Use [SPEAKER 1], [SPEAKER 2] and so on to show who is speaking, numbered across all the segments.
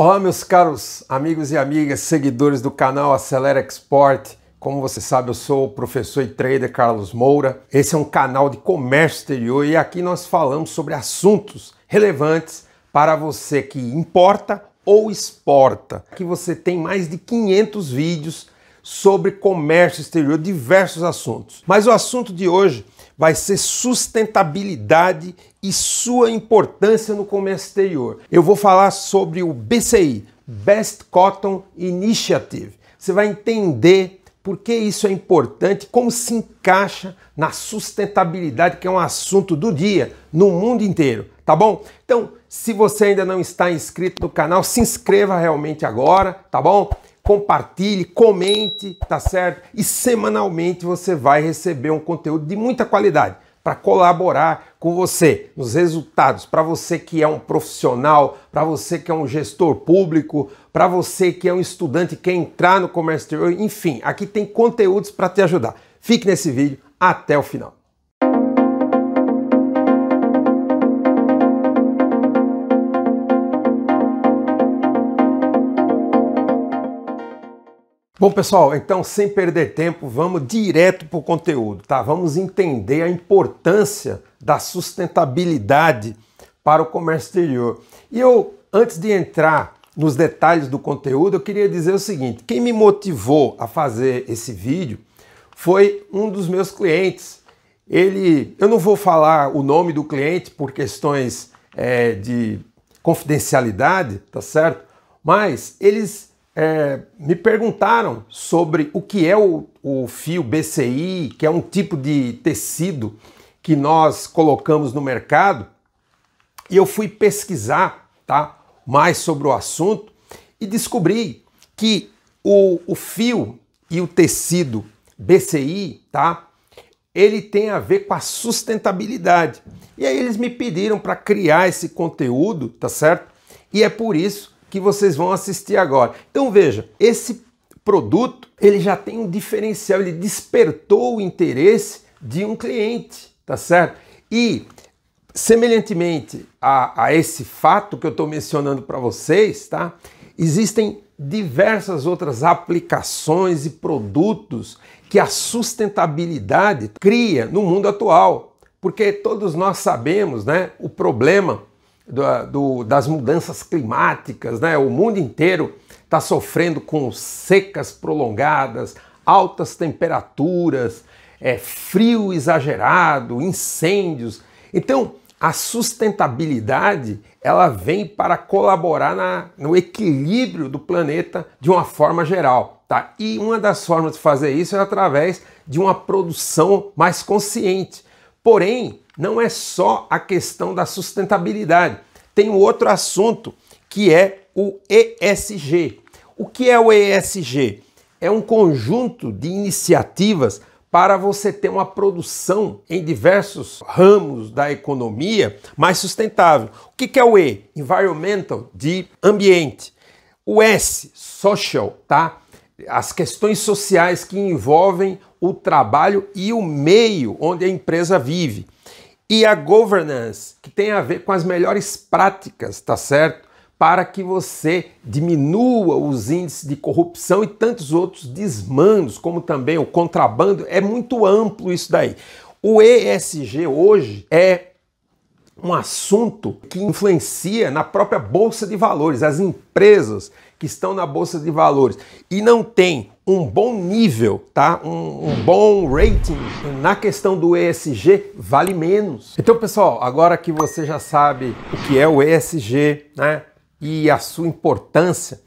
[SPEAKER 1] Olá, meus caros amigos e amigas, seguidores do canal Acelera Export. Como você sabe, eu sou o professor e trader Carlos Moura. Esse é um canal de comércio exterior e aqui nós falamos sobre assuntos relevantes para você que importa ou exporta. Aqui você tem mais de 500 vídeos sobre comércio exterior, diversos assuntos. Mas o assunto de hoje vai ser sustentabilidade e sua importância no comércio exterior. Eu vou falar sobre o BCI, Best Cotton Initiative. Você vai entender por que isso é importante, como se encaixa na sustentabilidade, que é um assunto do dia no mundo inteiro, tá bom? Então, se você ainda não está inscrito no canal, se inscreva realmente agora, tá bom? compartilhe, comente, tá certo? E semanalmente você vai receber um conteúdo de muita qualidade para colaborar com você nos resultados, para você que é um profissional, para você que é um gestor público, para você que é um estudante que quer entrar no comércio exterior, enfim, aqui tem conteúdos para te ajudar. Fique nesse vídeo até o final. Bom, pessoal, então sem perder tempo, vamos direto para o conteúdo, tá? Vamos entender a importância da sustentabilidade para o comércio exterior. E eu, antes de entrar nos detalhes do conteúdo, eu queria dizer o seguinte: quem me motivou a fazer esse vídeo foi um dos meus clientes. Ele, eu não vou falar o nome do cliente por questões é, de confidencialidade, tá certo? Mas eles é, me perguntaram sobre o que é o, o fio BCI, que é um tipo de tecido que nós colocamos no mercado, e eu fui pesquisar tá, mais sobre o assunto e descobri que o, o fio e o tecido BCI, tá? Ele tem a ver com a sustentabilidade. E aí eles me pediram para criar esse conteúdo, tá certo? E é por isso que vocês vão assistir agora. Então veja, esse produto ele já tem um diferencial, ele despertou o interesse de um cliente, tá certo? E semelhantemente a, a esse fato que eu estou mencionando para vocês, tá? Existem diversas outras aplicações e produtos que a sustentabilidade cria no mundo atual, porque todos nós sabemos, né, o problema do, do, das mudanças climáticas, né? O mundo inteiro está sofrendo com secas prolongadas, altas temperaturas, é, frio exagerado, incêndios. Então, a sustentabilidade ela vem para colaborar na, no equilíbrio do planeta de uma forma geral. Tá? E uma das formas de fazer isso é através de uma produção mais consciente. Porém, não é só a questão da sustentabilidade. Tem um outro assunto que é o ESG. O que é o ESG? É um conjunto de iniciativas para você ter uma produção em diversos ramos da economia mais sustentável. O que é o E? Environmental, de ambiente. O S, social, tá? As questões sociais que envolvem o trabalho e o meio onde a empresa vive e a governance, que tem a ver com as melhores práticas, tá certo? Para que você diminua os índices de corrupção e tantos outros desmandos, como também o contrabando, é muito amplo isso daí. O ESG hoje é um assunto que influencia na própria bolsa de valores, as empresas que estão na bolsa de valores e não tem um bom nível, tá? Um, um, bom rating na questão do ESG vale menos. Então, pessoal, agora que você já sabe o que é o ESG, né? E a sua importância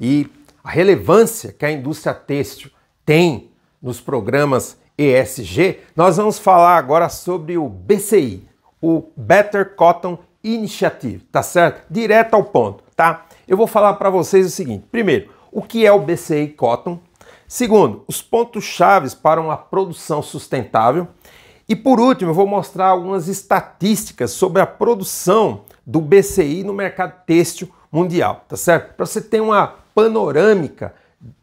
[SPEAKER 1] e a relevância que a indústria têxtil tem nos programas ESG, nós vamos falar agora sobre o BCI, o Better Cotton Initiative, tá certo? Direto ao ponto, tá? eu vou falar para vocês o seguinte: primeiro, o que é o BCI Cotton? Segundo, os pontos chaves para uma produção sustentável. E por último, eu vou mostrar algumas estatísticas sobre a produção do BCI no mercado têxtil mundial, tá certo? Para você ter uma panorâmica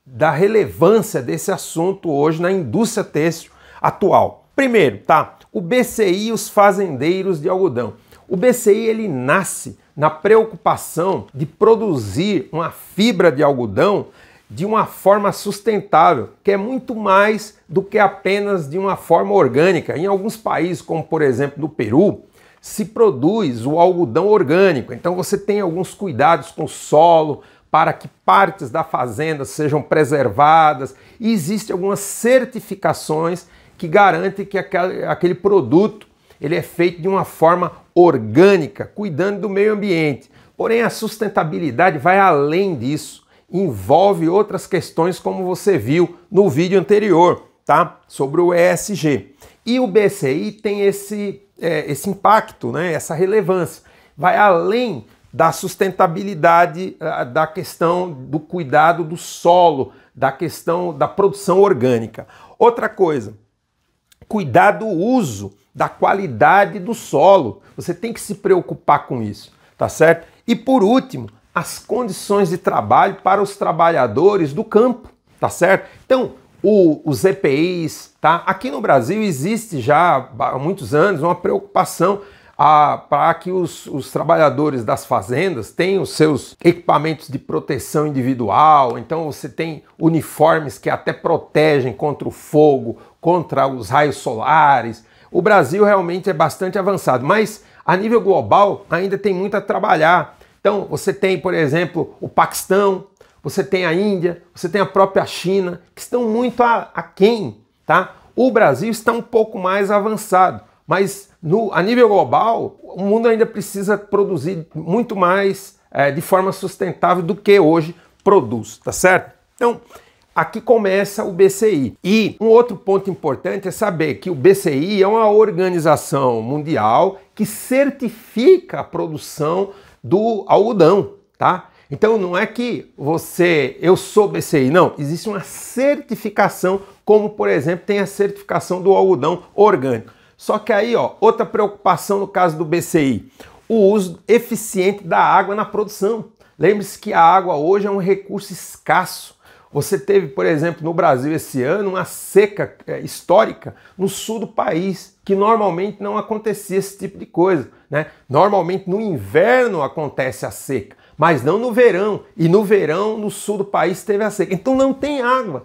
[SPEAKER 1] da relevância desse assunto hoje na indústria têxtil atual. Primeiro, tá? O BCI e os fazendeiros de algodão. O BCI ele nasce na preocupação de produzir uma fibra de algodão de uma forma sustentável, que é muito mais do que apenas de uma forma orgânica. Em alguns países, como por exemplo no Peru, se produz o algodão orgânico. Então você tem alguns cuidados com o solo para que partes da fazenda sejam preservadas e existem algumas certificações que garantem que aquele produto ele é feito de uma forma orgânica, cuidando do meio ambiente. Porém, a sustentabilidade vai além disso, envolve outras questões como você viu no vídeo anterior, tá? Sobre o ESG. E o BCI tem esse, é, esse impacto, né? essa relevância. Vai além da sustentabilidade, da questão do cuidado do solo, da questão da produção orgânica. Outra coisa, cuidar do uso da qualidade do solo. Você tem que se preocupar com isso, tá certo? E por último, as condições de trabalho para os trabalhadores do campo, tá certo? Então, o, os EPIs, tá? Aqui no Brasil existe já há muitos anos uma preocupação ah, para que os, os, trabalhadores das fazendas tenham os seus equipamentos de proteção individual. Então você tem uniformes que até protegem contra o fogo, contra os raios solares, o Brasil realmente é bastante avançado, mas a nível global ainda tem muito a trabalhar. Então, você tem, por exemplo, o Paquistão, você tem a Índia, você tem a própria China, que estão muito aquém, tá? O Brasil está um pouco mais avançado, mas no, a nível global, o mundo ainda precisa produzir muito mais é, de forma sustentável do que hoje produz, tá certo? Então, Aqui começa o BCI. E um outro ponto importante é saber que o BCI é uma organização mundial que certifica a produção do algodão, tá? Então não é que você, eu sou BCI, não. Existe uma certificação, como por exemplo tem a certificação do algodão orgânico. Só que aí, ó, outra preocupação no caso do BCI, o uso eficiente da água na produção. Lembre-se que a água hoje é um recurso escasso você teve, por exemplo, no Brasil esse ano uma seca é, histórica no sul do país, que normalmente não acontecia esse tipo de coisa. Né? Normalmente no inverno acontece a seca, mas não no verão. E no verão, no sul do país, teve a seca. Então não tem água.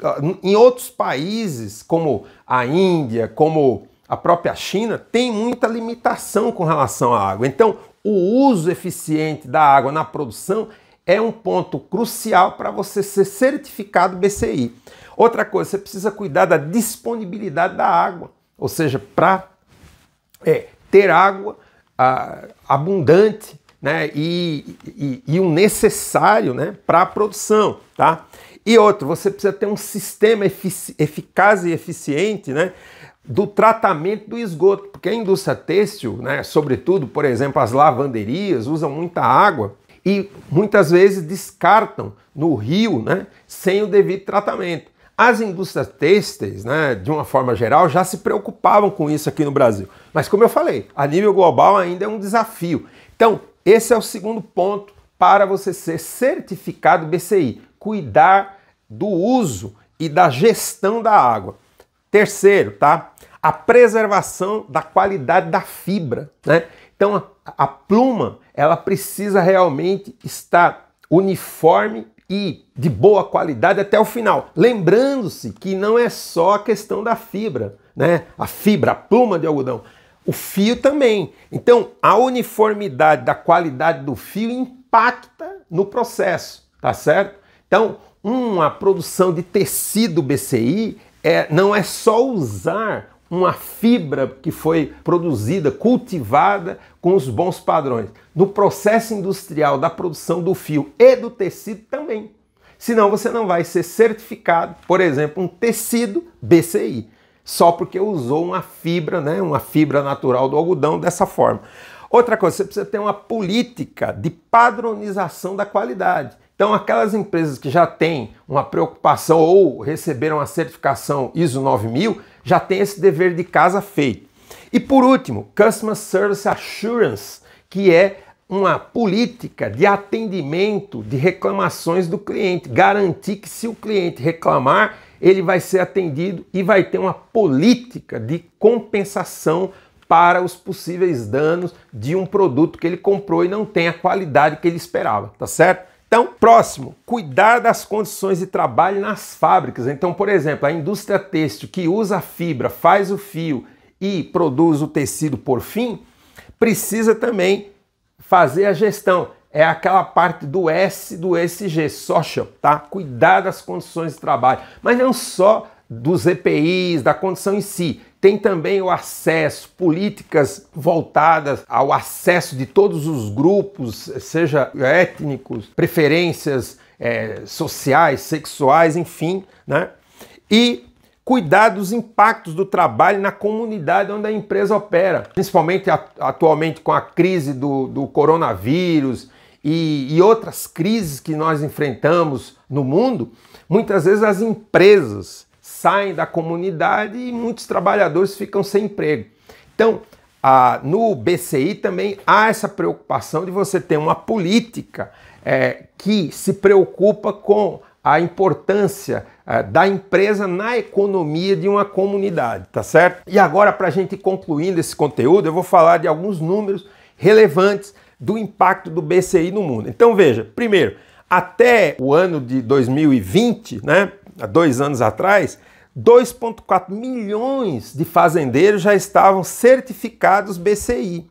[SPEAKER 1] Ah, em outros países, como a Índia, como a própria China, tem muita limitação com relação à água. Então, o uso eficiente da água na produção é um ponto crucial para você ser certificado BCI. Outra coisa, você precisa cuidar da disponibilidade da água, ou seja, para é, ter água abundante né, e, e, e o necessário né, para a produção. Tá? E outro, você precisa ter um sistema eficaz e eficiente né, do tratamento do esgoto, porque a indústria têxtil, né, sobretudo, por exemplo, as lavanderias, usam muita água e muitas vezes descartam no rio né, sem o devido tratamento. As indústrias têxteis, né, de uma forma geral, já se preocupavam com isso aqui no Brasil. Mas, como eu falei, a nível global ainda é um desafio. Então, esse é o segundo ponto para você ser certificado BCI: cuidar do uso e da gestão da água. Terceiro, tá? A preservação da qualidade da fibra, né? Então, a, a pluma ela precisa realmente estar uniforme e de boa qualidade até o final. Lembrando-se que não é só a questão da fibra, né? A fibra, a pluma de algodão, o fio também. Então, a uniformidade da qualidade do fio impacta no processo, tá certo? Então, uma produção de tecido BCI é, não é só usar uma fibra que foi produzida, cultivada com os bons padrões. No processo industrial da produção do fio e do tecido também. Senão você não vai ser certificado, por exemplo, um tecido BCI, só porque usou uma fibra, né, uma fibra natural do algodão dessa forma. Outra coisa, você precisa ter uma política de padronização da qualidade. Então, aquelas empresas que já têm uma preocupação ou receberam a certificação ISO 9000, já tem esse dever de casa feito. E por último, Customer Service Assurance, que é uma política de atendimento de reclamações do cliente, garantir que se o cliente reclamar, ele vai ser atendido e vai ter uma política de compensação para os possíveis danos de um produto que ele comprou e não tem a qualidade que ele esperava, tá certo? Então, próximo, cuidar das condições de trabalho nas fábricas. Então, por exemplo, a indústria têxtil que usa a fibra, faz o fio e produz o tecido por fim, precisa também fazer a gestão. É aquela parte do S do SG, social, tá? Cuidar das condições de trabalho, mas não só dos EPIs, da condição em si, tem também o acesso, políticas voltadas ao acesso de todos os grupos, seja étnicos, preferências é, sociais, sexuais, enfim, né? E cuidar dos impactos do trabalho na comunidade onde a empresa opera, principalmente atualmente com a crise do, do coronavírus e, e outras crises que nós enfrentamos no mundo. Muitas vezes as empresas saem da comunidade e muitos trabalhadores ficam sem emprego. Então, no BCI também há essa preocupação de você ter uma política é, que se preocupa com a importância é, da empresa na economia de uma comunidade, tá certo? E agora, para a gente ir concluindo esse conteúdo, eu vou falar de alguns números relevantes do impacto do BCI no mundo. Então, veja, primeiro, até o ano de 2020, né, há dois anos atrás, 2,4 milhões de fazendeiros já estavam certificados BCI.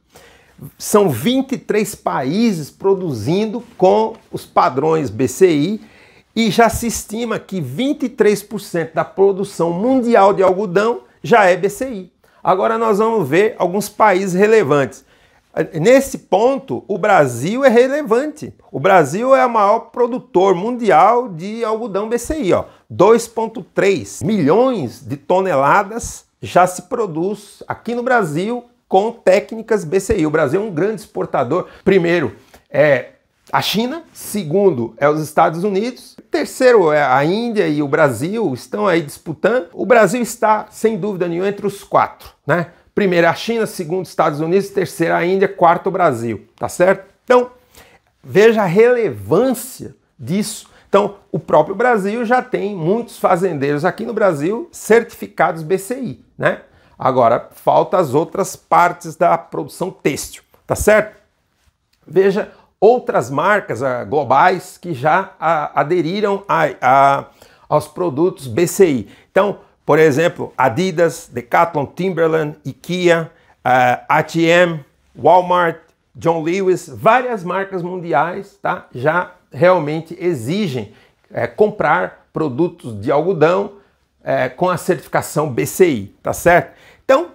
[SPEAKER 1] São 23 países produzindo com os padrões BCI e já se estima que 23% da produção mundial de algodão já é BCI. Agora nós vamos ver alguns países relevantes. Nesse ponto, o Brasil é relevante. O Brasil é o maior produtor mundial de algodão BCI, 2,3 milhões de toneladas já se produz aqui no Brasil com técnicas BCI. O Brasil é um grande exportador. Primeiro é a China, segundo é os Estados Unidos, terceiro é a Índia e o Brasil estão aí disputando. O Brasil está, sem dúvida nenhuma, entre os quatro, né? Primeiro a China, segundo Estados Unidos, terceiro a Índia, quarto o Brasil, tá certo? Então, veja a relevância disso. Então, o próprio Brasil já tem muitos fazendeiros aqui no Brasil certificados BCI, né? Agora, falta as outras partes da produção têxtil, tá certo? Veja outras marcas ah, globais que já aderiram a, a, aos produtos BCI. Então, por exemplo, Adidas, Decathlon, Timberland, IKEA, uh, eh, ATM, Walmart, John Lewis, várias marcas mundiais tá? já realmente exigem é, comprar produtos de algodão é, com a certificação BCI, tá certo? Então,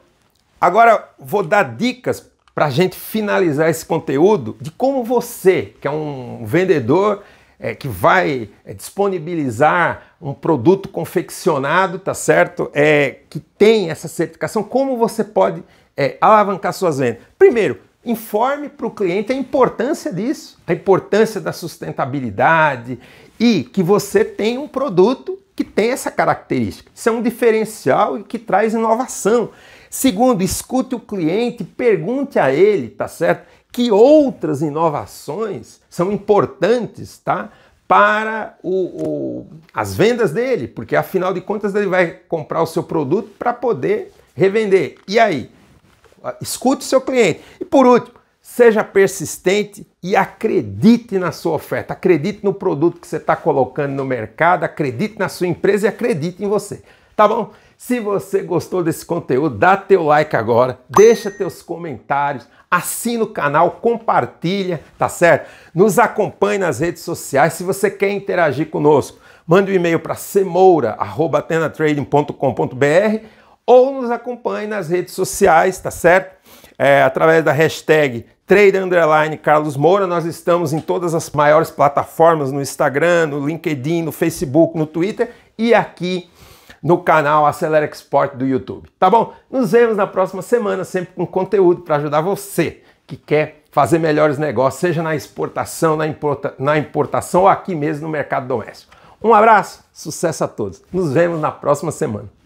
[SPEAKER 1] agora vou dar dicas para a gente finalizar esse conteúdo de como você, que é um vendedor é, que vai é, disponibilizar um produto confeccionado, tá certo? É, que tem essa certificação, como você pode é, alavancar suas vendas? Primeiro, informe para o cliente a importância disso, a importância da sustentabilidade e que você tem um produto que tem essa característica. Isso é um diferencial e que traz inovação. Segundo, escute o cliente, pergunte a ele, tá certo? que outras inovações são importantes tá? para o, o, as vendas dele, porque afinal de contas ele vai comprar o seu produto para poder revender. E aí? Escute o seu cliente. E por último, seja persistente e acredite na sua oferta, acredite no produto que você está colocando no mercado, acredite na sua empresa e acredite em você. Tá bom? Se você gostou desse conteúdo, dá teu like agora, deixa teus comentários, assina o canal, compartilha, tá certo? Nos acompanhe nas redes sociais se você quer interagir conosco. Mande um e-mail para semoura@tenatrading.com.br ou nos acompanhe nas redes sociais, tá certo? É, através da hashtag Trade Underline Carlos Moura. Nós estamos em todas as maiores plataformas, no Instagram, no LinkedIn, no Facebook, no Twitter e aqui no canal Acelera Export do YouTube, tá bom? Nos vemos na próxima semana, sempre com conteúdo para ajudar você que quer fazer melhores negócios, seja na exportação, na, importa, na importação ou aqui mesmo no mercado doméstico. Um abraço, sucesso a todos. Nos vemos na próxima semana.